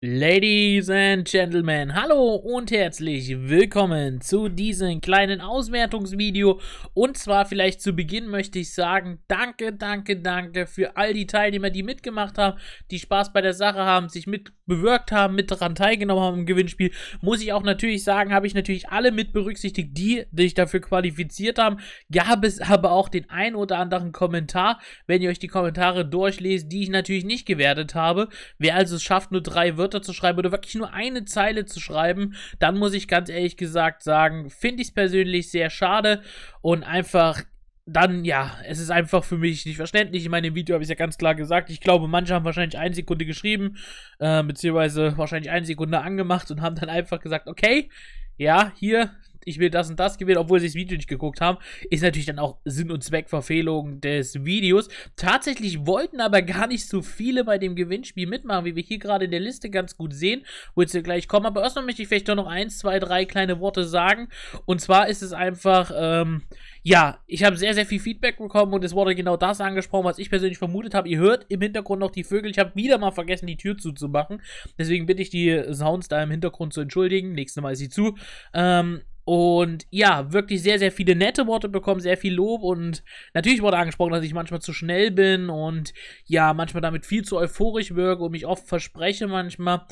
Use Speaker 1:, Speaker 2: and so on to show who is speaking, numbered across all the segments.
Speaker 1: Ladies and Gentlemen, hallo und herzlich willkommen zu diesem kleinen Auswertungsvideo. Und zwar vielleicht zu Beginn möchte ich sagen, danke, danke, danke für all die Teilnehmer, die mitgemacht haben, die Spaß bei der Sache haben, sich mitbewirkt haben, mit daran teilgenommen haben im Gewinnspiel. Muss ich auch natürlich sagen, habe ich natürlich alle mit berücksichtigt, die sich dafür qualifiziert haben. Gab es aber auch den ein oder anderen Kommentar, wenn ihr euch die Kommentare durchlest, die ich natürlich nicht gewertet habe. Wer also es schafft, nur drei Wörter Wörter zu schreiben oder wirklich nur eine Zeile zu schreiben, dann muss ich ganz ehrlich gesagt sagen, finde ich es persönlich sehr schade und einfach dann ja, es ist einfach für mich nicht verständlich. In meinem Video habe ich es ja ganz klar gesagt. Ich glaube, manche haben wahrscheinlich eine Sekunde geschrieben, äh, beziehungsweise wahrscheinlich eine Sekunde angemacht und haben dann einfach gesagt, okay, ja, hier, ich will das und das gewinnen, obwohl sie das Video nicht geguckt haben, ist natürlich dann auch Sinn und Zweck Verfehlung des Videos. Tatsächlich wollten aber gar nicht so viele bei dem Gewinnspiel mitmachen, wie wir hier gerade in der Liste ganz gut sehen, wozu wir gleich kommen. Aber erstmal möchte ich vielleicht doch noch eins, zwei, drei kleine Worte sagen. Und zwar ist es einfach, ähm, ja, ich habe sehr, sehr viel Feedback bekommen und es wurde genau das angesprochen, was ich persönlich vermutet habe. Ihr hört im Hintergrund noch die Vögel. Ich habe wieder mal vergessen, die Tür zuzumachen. Deswegen bitte ich die Sounds da im Hintergrund zu entschuldigen. Nächstes Mal ist sie zu. Ähm, und ja, wirklich sehr, sehr viele nette Worte bekommen, sehr viel Lob und natürlich wurde angesprochen, dass ich manchmal zu schnell bin und ja, manchmal damit viel zu euphorisch wirke und mich oft verspreche manchmal.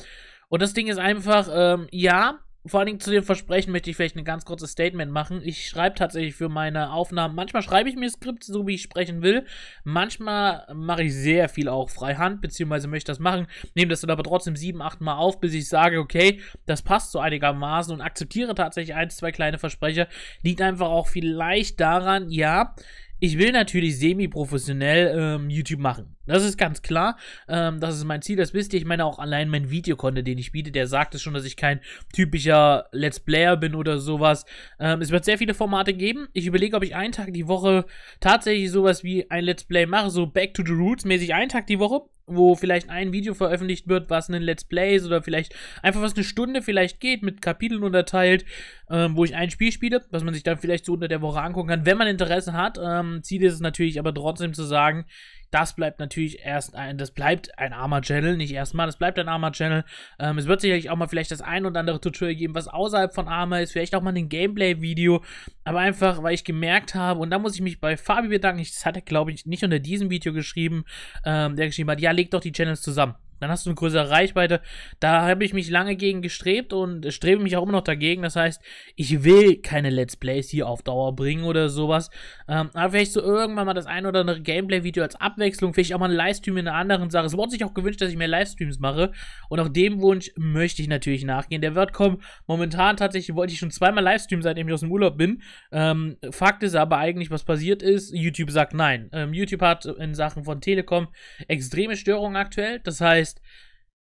Speaker 1: Und das Ding ist einfach, ähm, ja, vor allen Dingen zu dem Versprechen möchte ich vielleicht ein ganz kurzes Statement machen. Ich schreibe tatsächlich für meine Aufnahmen, manchmal schreibe ich mir Skript, so wie ich sprechen will. Manchmal mache ich sehr viel auch freihand, beziehungsweise möchte das machen, nehme das dann aber trotzdem sieben, acht Mal auf, bis ich sage, okay, das passt so einigermaßen und akzeptiere tatsächlich ein, zwei kleine Versprecher. Liegt einfach auch vielleicht daran, ja, ich will natürlich semi-professionell ähm, YouTube machen. Das ist ganz klar. Ähm, das ist mein Ziel, das wisst ihr. Ich meine auch allein mein Videokonto, den ich biete, der sagt es schon, dass ich kein typischer Let's Player bin oder sowas. Ähm, es wird sehr viele Formate geben. Ich überlege, ob ich einen Tag die Woche tatsächlich sowas wie ein Let's Play mache, so Back to the Roots mäßig einen Tag die Woche, wo vielleicht ein Video veröffentlicht wird, was ein Let's Play ist oder vielleicht einfach was eine Stunde vielleicht geht, mit Kapiteln unterteilt, ähm, wo ich ein Spiel spiele, was man sich dann vielleicht so unter der Woche angucken kann, wenn man Interesse hat. Ähm, Ziel ist es natürlich aber trotzdem zu sagen, das bleibt natürlich erst ein, das bleibt ein armer Channel, nicht erstmal, das bleibt ein armer Channel. Ähm, es wird sicherlich auch mal vielleicht das ein oder andere Tutorial geben, was außerhalb von Arma ist, vielleicht auch mal ein Gameplay-Video, aber einfach, weil ich gemerkt habe, und da muss ich mich bei Fabi bedanken, ich, das hat er, glaube ich, nicht unter diesem Video geschrieben, ähm, der geschrieben hat, ja, leg doch die Channels zusammen. Dann hast du eine größere Reichweite. Da habe ich mich lange gegen gestrebt und strebe mich auch immer noch dagegen. Das heißt, ich will keine Let's Plays hier auf Dauer bringen oder sowas. Ähm, aber vielleicht so irgendwann mal das ein oder andere Gameplay-Video als Abwechslung. Vielleicht auch mal ein Livestream in einer anderen Sache. Es wurde sich auch gewünscht, dass ich mehr Livestreams mache. Und auch dem Wunsch möchte ich natürlich nachgehen. Der wird kommen. Momentan tatsächlich wollte ich schon zweimal Livestream, seitdem ich aus dem Urlaub bin. Ähm, Fakt ist aber eigentlich, was passiert ist, YouTube sagt nein. Ähm, YouTube hat in Sachen von Telekom extreme Störungen aktuell. Das heißt, heißt,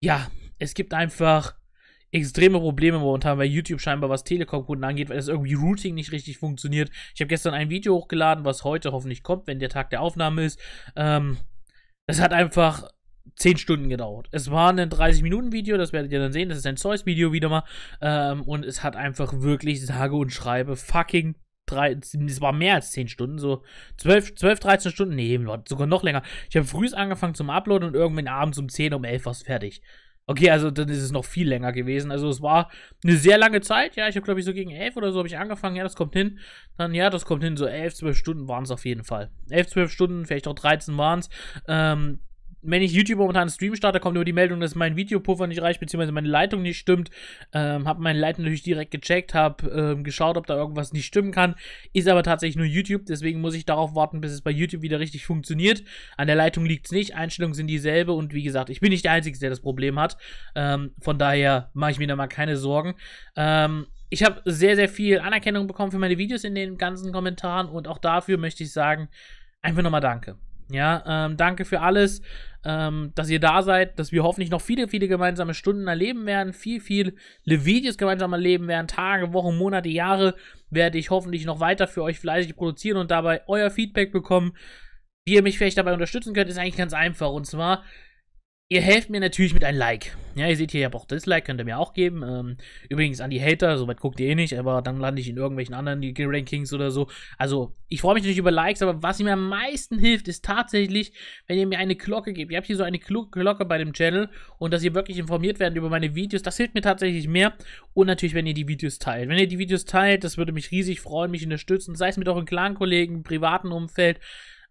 Speaker 1: ja, es gibt einfach extreme Probleme momentan bei YouTube scheinbar, was Telekom-Kunden angeht, weil das irgendwie Routing nicht richtig funktioniert. Ich habe gestern ein Video hochgeladen, was heute hoffentlich kommt, wenn der Tag der Aufnahme ist. Ähm, das hat einfach 10 Stunden gedauert. Es war ein 30-Minuten-Video, das werdet ihr dann sehen. Das ist ein Zeus-Video wieder mal. Ähm, und es hat einfach wirklich sage und schreibe fucking drei, es war mehr als 10 Stunden, so 12, 12 13 Stunden, nee, sogar noch länger. Ich habe früh angefangen zum Uploaden und irgendwann abends um 10, um 11 war es fertig. Okay, also dann ist es noch viel länger gewesen. Also es war eine sehr lange Zeit. Ja, ich habe glaube ich so gegen 11 oder so habe ich angefangen. Ja, das kommt hin. Dann ja, das kommt hin. So 11, 12 Stunden waren es auf jeden Fall. 11, 12 Stunden, vielleicht auch 13 waren es. Ähm, wenn ich YouTube momentan Stream starte, kommt nur die Meldung, dass mein Videopuffer nicht reicht, beziehungsweise meine Leitung nicht stimmt. Ähm, habe meine Leitung natürlich direkt gecheckt, habe ähm, geschaut, ob da irgendwas nicht stimmen kann. Ist aber tatsächlich nur YouTube, deswegen muss ich darauf warten, bis es bei YouTube wieder richtig funktioniert. An der Leitung liegt es nicht, Einstellungen sind dieselbe und wie gesagt, ich bin nicht der Einzige, der das Problem hat. Ähm, von daher mache ich mir da mal keine Sorgen. Ähm, ich habe sehr, sehr viel Anerkennung bekommen für meine Videos in den ganzen Kommentaren und auch dafür möchte ich sagen, einfach nochmal Danke. Ja, ähm, danke für alles, ähm, dass ihr da seid, dass wir hoffentlich noch viele, viele gemeinsame Stunden erleben werden, viel, viel Videos gemeinsam erleben werden, Tage, Wochen, Monate, Jahre werde ich hoffentlich noch weiter für euch fleißig produzieren und dabei euer Feedback bekommen. Wie ihr mich vielleicht dabei unterstützen könnt, ist eigentlich ganz einfach. Und zwar Ihr helft mir natürlich mit einem Like. Ja, ihr seht hier, ich habe auch Dislike, könnt ihr mir auch geben. Ähm, übrigens an die Hater, soweit guckt ihr eh nicht, aber dann lande ich in irgendwelchen anderen Rankings oder so. Also, ich freue mich natürlich über Likes, aber was mir am meisten hilft, ist tatsächlich, wenn ihr mir eine Glocke gebt. Ihr habt hier so eine Glocke bei dem Channel und dass ihr wirklich informiert werdet über meine Videos, das hilft mir tatsächlich mehr. Und natürlich, wenn ihr die Videos teilt. Wenn ihr die Videos teilt, das würde mich riesig freuen, mich unterstützen, sei es mit euren Clan-Kollegen, privaten Umfeld.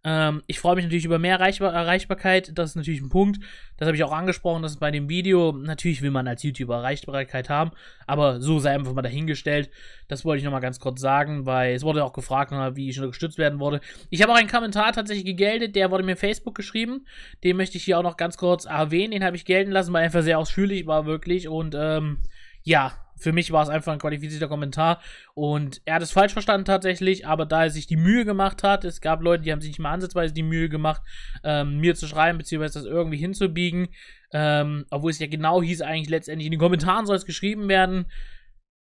Speaker 1: Ähm, ich freue mich natürlich über mehr Erreichbar Erreichbarkeit. Das ist natürlich ein Punkt. Das habe ich auch angesprochen, dass bei dem Video, natürlich will man als YouTuber Erreichbarkeit haben, aber so sei einfach mal dahingestellt. Das wollte ich nochmal ganz kurz sagen, weil es wurde auch gefragt, wie ich unterstützt werden wurde. Ich habe auch einen Kommentar tatsächlich gegeldet, der wurde mir Facebook geschrieben. Den möchte ich hier auch noch ganz kurz erwähnen. Den habe ich gelten lassen, weil er einfach sehr ausführlich war, wirklich. Und ähm, ja, für mich war es einfach ein qualifizierter Kommentar und er hat es falsch verstanden tatsächlich, aber da er sich die Mühe gemacht hat, es gab Leute, die haben sich nicht mal ansatzweise die Mühe gemacht, ähm, mir zu schreiben, beziehungsweise das irgendwie hinzubiegen, ähm, obwohl es ja genau hieß, eigentlich letztendlich in den Kommentaren soll es geschrieben werden.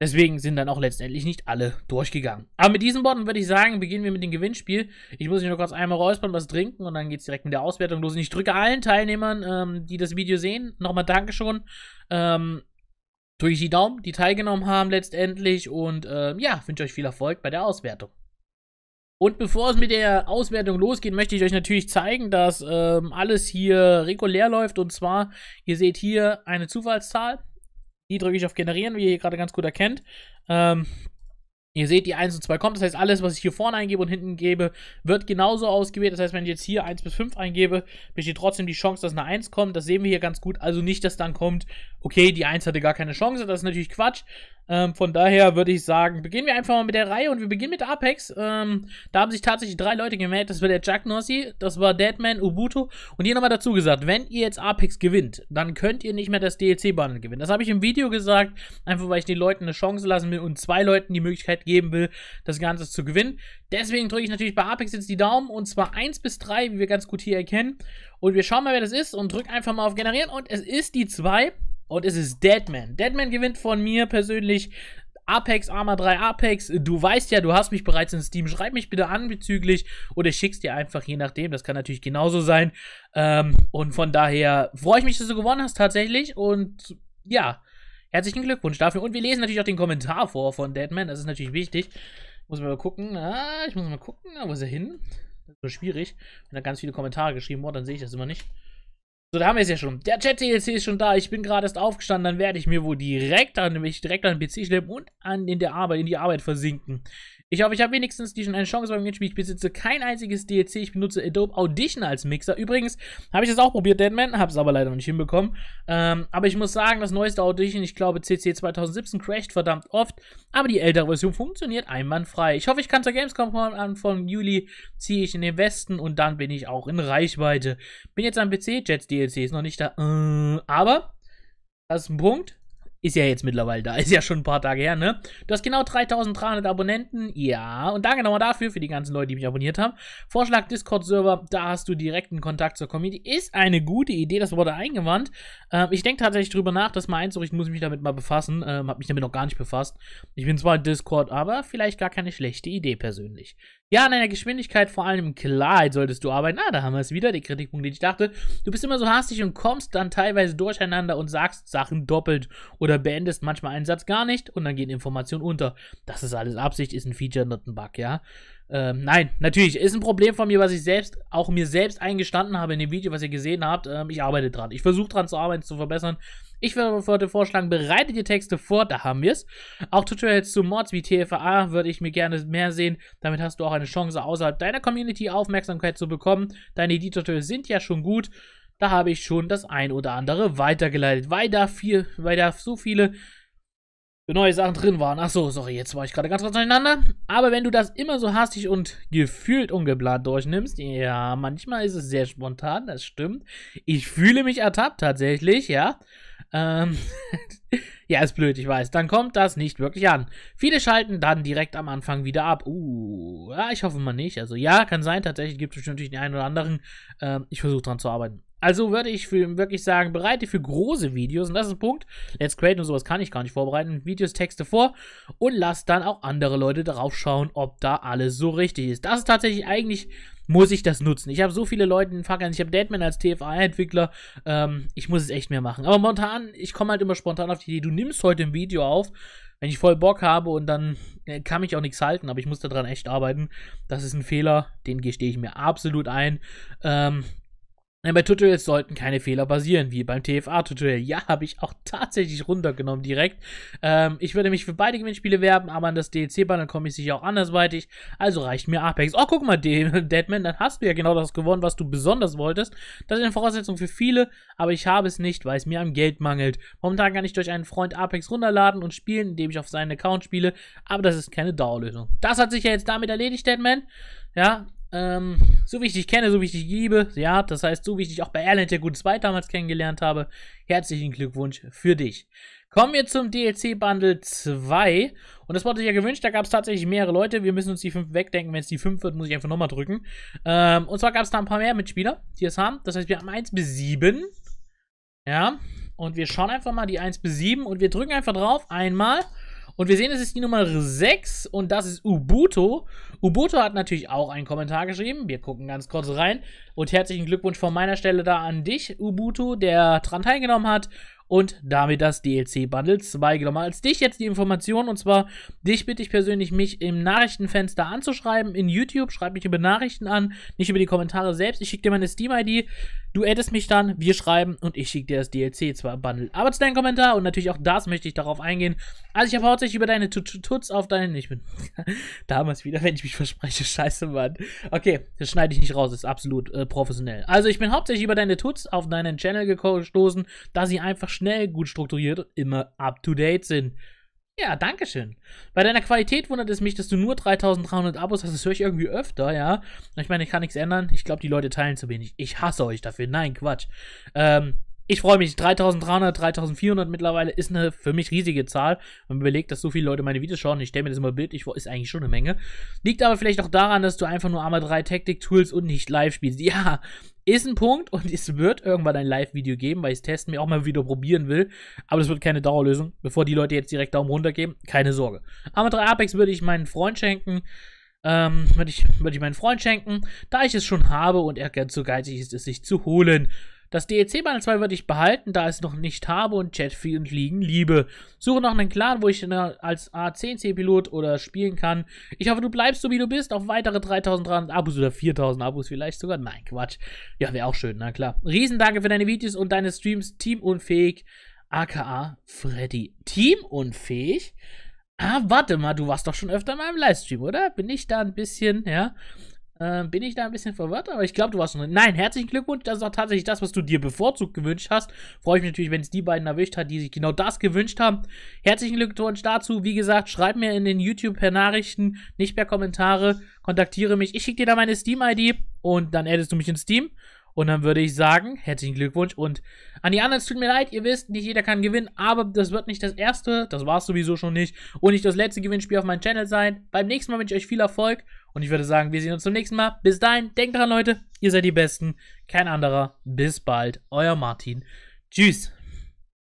Speaker 1: Deswegen sind dann auch letztendlich nicht alle durchgegangen. Aber mit diesen Worten würde ich sagen, beginnen wir mit dem Gewinnspiel. Ich muss mich nur kurz einmal räuspern, was trinken und dann geht es direkt mit der Auswertung los. Und ich drücke allen Teilnehmern, ähm, die das Video sehen, nochmal Danke schon. Ähm, drücke ich die Daumen, die teilgenommen haben letztendlich und äh, ja, wünsche euch viel Erfolg bei der Auswertung. Und bevor es mit der Auswertung losgeht, möchte ich euch natürlich zeigen, dass ähm, alles hier regulär läuft. Und zwar, ihr seht hier eine Zufallszahl. Die drücke ich auf Generieren, wie ihr gerade ganz gut erkennt. Ähm, Ihr seht, die 1 und 2 kommt. Das heißt, alles, was ich hier vorne eingebe und hinten gebe, wird genauso ausgewählt. Das heißt, wenn ich jetzt hier 1 bis 5 eingebe, besteht trotzdem die Chance, dass eine 1 kommt. Das sehen wir hier ganz gut. Also nicht, dass dann kommt, okay, die 1 hatte gar keine Chance. Das ist natürlich Quatsch. Ähm, von daher würde ich sagen, beginnen wir einfach mal mit der Reihe und wir beginnen mit Apex. Ähm, da haben sich tatsächlich drei Leute gemeldet. Das war der Jack Nossi, das war Deadman, Ubuntu. Und hier nochmal dazu gesagt, wenn ihr jetzt Apex gewinnt, dann könnt ihr nicht mehr das DLC-Bundle gewinnen. Das habe ich im Video gesagt, einfach weil ich den Leuten eine Chance lassen will und zwei Leuten die Möglichkeit geben will, das Ganze zu gewinnen. Deswegen drücke ich natürlich bei Apex jetzt die Daumen und zwar 1 bis 3, wie wir ganz gut hier erkennen. Und wir schauen mal, wer das ist und drücken einfach mal auf Generieren und es ist die 2. Und es ist Deadman. Deadman gewinnt von mir persönlich Apex, Arma 3 Apex, du weißt ja, du hast mich bereits in Steam, schreib mich bitte an bezüglich oder schickst dir einfach, je nachdem, das kann natürlich genauso sein. Ähm, und von daher freue ich mich, dass du gewonnen hast tatsächlich und ja, herzlichen Glückwunsch dafür. Und wir lesen natürlich auch den Kommentar vor von Deadman, das ist natürlich wichtig. Muss mal gucken, ah, ich muss mal gucken, wo ist er hin? Das ist so schwierig, wenn da ganz viele Kommentare geschrieben wurden, dann sehe ich das immer nicht. So, da haben wir es ja schon. Der Chat-TLC ist schon da. Ich bin gerade erst aufgestanden. Dann werde ich mir wohl direkt an, mich direkt an den PC schleppen und an, in der Arbeit, in die Arbeit versinken. Ich hoffe, ich habe wenigstens die schon eine Chance beim Gamespiel. Ich besitze kein einziges DLC. Ich benutze Adobe Audition als Mixer. Übrigens habe ich das auch probiert, Deadman. Habe es aber leider noch nicht hinbekommen. Ähm, aber ich muss sagen, das neueste Audition, ich glaube CC 2017, crasht verdammt oft. Aber die ältere Version funktioniert einwandfrei. Ich hoffe, ich kann zur Gamescom kommen. Anfang Juli ziehe ich in den Westen und dann bin ich auch in Reichweite. Bin jetzt am PC. Jets DLC ist noch nicht da. Äh, aber das ist ein Punkt ist ja jetzt mittlerweile da, ist ja schon ein paar Tage her, ne? Du hast genau 3300 Abonnenten, ja. Und danke nochmal dafür, für die ganzen Leute, die mich abonniert haben. Vorschlag Discord-Server, da hast du direkten Kontakt zur Community. Ist eine gute Idee, das wurde eingewandt. Ähm, ich denke tatsächlich drüber nach, das mal einzurichten, muss ich mich damit mal befassen. Ähm, hab mich damit noch gar nicht befasst. Ich bin zwar in Discord, aber vielleicht gar keine schlechte Idee persönlich. Ja, an deiner Geschwindigkeit, vor allem Klarheit solltest du arbeiten. Ah, da haben wir es wieder, die Kritikpunkte, die ich dachte. Du bist immer so hastig und kommst dann teilweise durcheinander und sagst Sachen doppelt oder beendest manchmal einen Satz gar nicht und dann gehen Informationen unter. Das ist alles Absicht, ist ein Feature, not ein Bug, ja. Ähm, nein, natürlich, ist ein Problem von mir, was ich selbst, auch mir selbst eingestanden habe in dem Video, was ihr gesehen habt. Ähm, ich arbeite dran. Ich versuche dran zu arbeiten, zu verbessern. Ich würde aber heute vorschlagen, bereite die Texte vor, da haben wir es. Auch Tutorials zu Mods wie TFA würde ich mir gerne mehr sehen. Damit hast du auch eine Chance, außerhalb deiner Community Aufmerksamkeit zu bekommen. Deine Edit-Tutorials sind ja schon gut. Da habe ich schon das ein oder andere weitergeleitet, weil da, viel, weil da so viele neue Sachen drin waren. Ach so, sorry, jetzt war ich gerade ganz kurz durcheinander. Aber wenn du das immer so hastig und gefühlt ungeplant durchnimmst, ja, manchmal ist es sehr spontan, das stimmt. Ich fühle mich ertappt tatsächlich, ja. Ähm, ja, ist blöd, ich weiß. Dann kommt das nicht wirklich an. Viele schalten dann direkt am Anfang wieder ab. Uh, ja, ich hoffe mal nicht. Also ja, kann sein, tatsächlich gibt es natürlich den einen oder anderen. Ähm, ich versuche dran zu arbeiten. Also würde ich für, wirklich sagen, bereite für große Videos, und das ist ein Punkt, Let's Create und sowas kann ich gar nicht vorbereiten, Videos, Texte vor und lass dann auch andere Leute darauf schauen, ob da alles so richtig ist. Das ist tatsächlich eigentlich, muss ich das nutzen. Ich habe so viele Leute in Fuckern, ich habe Deadman als TFA-Entwickler, ähm, ich muss es echt mehr machen. Aber momentan, ich komme halt immer spontan auf die Idee, du nimmst heute ein Video auf, wenn ich voll Bock habe und dann äh, kann mich auch nichts halten, aber ich muss daran echt arbeiten. Das ist ein Fehler, den gestehe ich mir absolut ein. Ähm, bei Tutorials sollten keine Fehler passieren, wie beim TFA-Tutorial. Ja, habe ich auch tatsächlich runtergenommen direkt. Ähm, ich würde mich für beide Gewinnspiele werben, aber an das DLC-Banner komme ich sicher auch andersweitig. Also reicht mir Apex. Oh, guck mal, Deadman, dann hast du ja genau das gewonnen, was du besonders wolltest. Das ist eine Voraussetzung für viele, aber ich habe es nicht, weil es mir am Geld mangelt. Momentan kann ich durch einen Freund Apex runterladen und spielen, indem ich auf seinen Account spiele, aber das ist keine Dauerlösung. Das hat sich ja jetzt damit erledigt, Deadman. Ja, ähm, so wie ich dich kenne, so wie ich dich liebe, ja, das heißt, so wie ich dich auch bei Erland der Gutes 2 damals kennengelernt habe, herzlichen Glückwunsch für dich. Kommen wir zum DLC Bundle 2. Und das wurde ja gewünscht, da gab es tatsächlich mehrere Leute. Wir müssen uns die 5 wegdenken. Wenn es die 5 wird, muss ich einfach nochmal drücken. Ähm, und zwar gab es da ein paar mehr Mitspieler, die es haben. Das heißt, wir haben 1 bis 7. Ja. Und wir schauen einfach mal die 1 bis 7 und wir drücken einfach drauf. Einmal. Und wir sehen, es ist die Nummer 6 und das ist Ubuto. Ubuto hat natürlich auch einen Kommentar geschrieben. Wir gucken ganz kurz rein. Und herzlichen Glückwunsch von meiner Stelle da an dich, Ubuto, der dran teilgenommen hat und damit das DLC Bundle 2 genommen. Als dich jetzt die Information und zwar dich bitte ich persönlich, mich im Nachrichtenfenster anzuschreiben in YouTube. Schreib mich über Nachrichten an, nicht über die Kommentare selbst. Ich schicke dir meine Steam-ID, du addest mich dann, wir schreiben und ich schicke dir das DLC zwar Bundle. Aber zu deinem Kommentar und natürlich auch das möchte ich darauf eingehen. Also ich habe hauptsächlich über deine Tuts auf deinen. Ich bin damals wieder, wenn ich mich verspreche, scheiße, Mann. Okay, das schneide ich nicht raus, ist absolut äh, professionell. Also ich bin hauptsächlich über deine Tuts auf deinen Channel gestoßen, da sie einfach schnell, gut strukturiert, und immer up-to-date sind. Ja, Dankeschön. Bei deiner Qualität wundert es mich, dass du nur 3300 Abos hast. Das höre ich irgendwie öfter, ja. Ich meine, ich kann nichts ändern. Ich glaube, die Leute teilen zu wenig. Ich hasse euch dafür. Nein, Quatsch. Ähm, ich freue mich. 3300, 3400 mittlerweile ist eine für mich riesige Zahl. Wenn man überlegt, dass so viele Leute meine Videos schauen, ich stelle mir das immer bildlich vor, ist eigentlich schon eine Menge. Liegt aber vielleicht auch daran, dass du einfach nur Arma 3 Tactic Tools und nicht live spielst. Ja, ist ein Punkt und es wird irgendwann ein Live-Video geben, weil ich es testen mir auch mal wieder probieren will. Aber das wird keine Dauerlösung. Bevor die Leute jetzt direkt Daumen runter geben, keine Sorge. Arma 3 Apex würde ich meinen Freund schenken. Ähm, würde ich, würd ich meinen Freund schenken, da ich es schon habe und er ganz so geizig ist, es sich zu holen. Das DEC-Banner 2 würde ich behalten, da ich es noch nicht habe und Chatfield liegen liebe. Suche noch einen Clan, wo ich als A10C-Pilot oder spielen kann. Ich hoffe, du bleibst so wie du bist, auf weitere 3300 Abos oder 4000 Abos vielleicht sogar. Nein, Quatsch. Ja, wäre auch schön, na klar. Riesendanke für deine Videos und deine Streams. Teamunfähig, aka Freddy. Teamunfähig? Ah, warte mal, du warst doch schon öfter in meinem Livestream, oder? Bin ich da ein bisschen, ja? Ähm, bin ich da ein bisschen verwirrt, aber ich glaube, du warst noch. nicht. Nein, herzlichen Glückwunsch. Das ist auch tatsächlich das, was du dir bevorzugt gewünscht hast. Freue ich mich natürlich, wenn es die beiden erwischt hat, die sich genau das gewünscht haben. Herzlichen Glückwunsch dazu. Wie gesagt, schreib mir in den YouTube per Nachrichten, nicht per Kommentare. Kontaktiere mich. Ich schicke dir da meine Steam-ID und dann addest du mich in Steam. Und dann würde ich sagen, herzlichen Glückwunsch und an die anderen, es tut mir leid, ihr wisst, nicht jeder kann gewinnen, aber das wird nicht das erste, das war es sowieso schon nicht und nicht das letzte Gewinnspiel auf meinem Channel sein. Beim nächsten Mal wünsche ich euch viel Erfolg und ich würde sagen, wir sehen uns zum nächsten Mal. Bis dahin, denkt dran, Leute, ihr seid die Besten. Kein anderer. Bis bald, euer Martin. Tschüss.